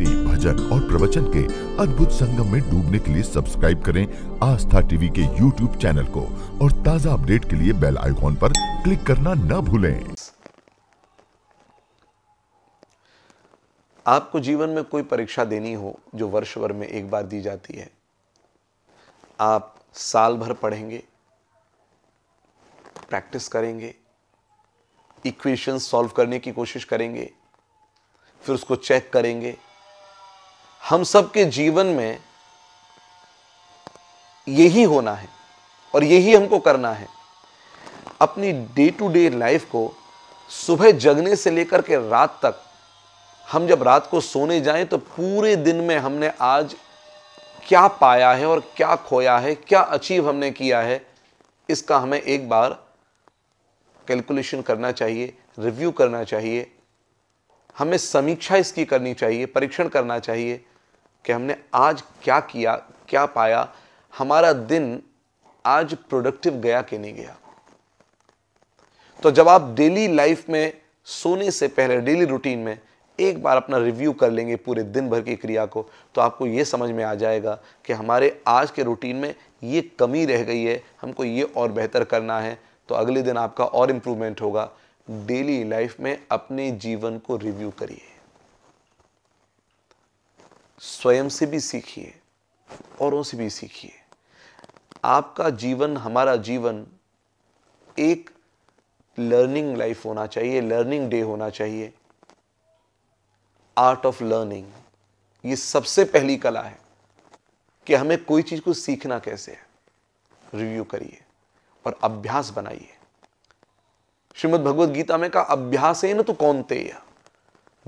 भक्ति भजन और प्रवचन के अद्भुत संगम में डूबने के लिए सब्सक्राइब करें आस्था टीवी के यूट्यूब चैनल को और ताजा अपडेट के लिए बेल आइकॉन पर क्लिक करना न भूलें आपको जीवन में कोई परीक्षा देनी हो जो वर्ष भर में एक बार दी जाती है आप साल भर पढ़ेंगे प्रैक्टिस करेंगे इक्वेशन सॉल्व करने की कोशिश करेंगे फिर उसको चेक करेंगे हम सब के जीवन में यही होना है और यही हमको करना है अपनी डे टू डे लाइफ को सुबह जगने से लेकर के रात तक हम जब रात को सोने जाएं तो पूरे दिन में हमने आज क्या पाया है और क्या खोया है क्या अचीव हमने किया है इसका हमें एक बार कैलकुलेशन करना चाहिए रिव्यू करना चाहिए हमें समीक्षा इसकी करनी चाहिए परीक्षण करना चाहिए कि हमने आज क्या किया क्या पाया हमारा दिन आज प्रोडक्टिव गया कि नहीं गया तो जब आप डेली लाइफ में सोने से पहले डेली रूटीन में एक बार अपना रिव्यू कर लेंगे पूरे दिन भर की क्रिया को तो आपको ये समझ में आ जाएगा कि हमारे आज के रूटीन में ये कमी रह गई है हमको ये और बेहतर करना है तो अगले दिन आपका और इम्प्रूवमेंट होगा डेली लाइफ में अपने जीवन को रिव्यू करिए स्वयं से भी सीखिए औरों से भी सीखिए आपका जीवन हमारा जीवन एक लर्निंग लाइफ होना चाहिए लर्निंग डे होना चाहिए आर्ट ऑफ लर्निंग ये सबसे पहली कला है कि हमें कोई चीज़ को सीखना कैसे है रिव्यू करिए और अभ्यास बनाइए श्रीमद् भगवत गीता में कहा अभ्यास है ना तो कौन तेया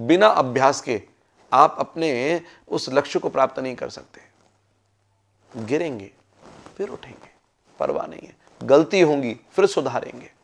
बिना अभ्यास के आप अपने उस लक्ष्य को प्राप्त नहीं कर सकते गिरेंगे फिर उठेंगे परवाह नहीं है गलती होंगी फिर सुधारेंगे